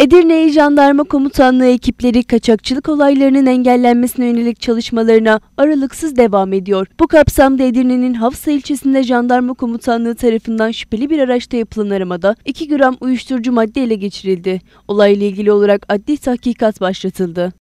Edirne'yi Jandarma Komutanlığı ekipleri kaçakçılık olaylarının engellenmesine yönelik çalışmalarına aralıksız devam ediyor. Bu kapsamda Edirne'nin Hafsa ilçesinde Jandarma Komutanlığı tarafından şüpheli bir araçta yapılan aramada 2 gram uyuşturucu madde ele geçirildi. Olayla ilgili olarak adli tahkikat başlatıldı.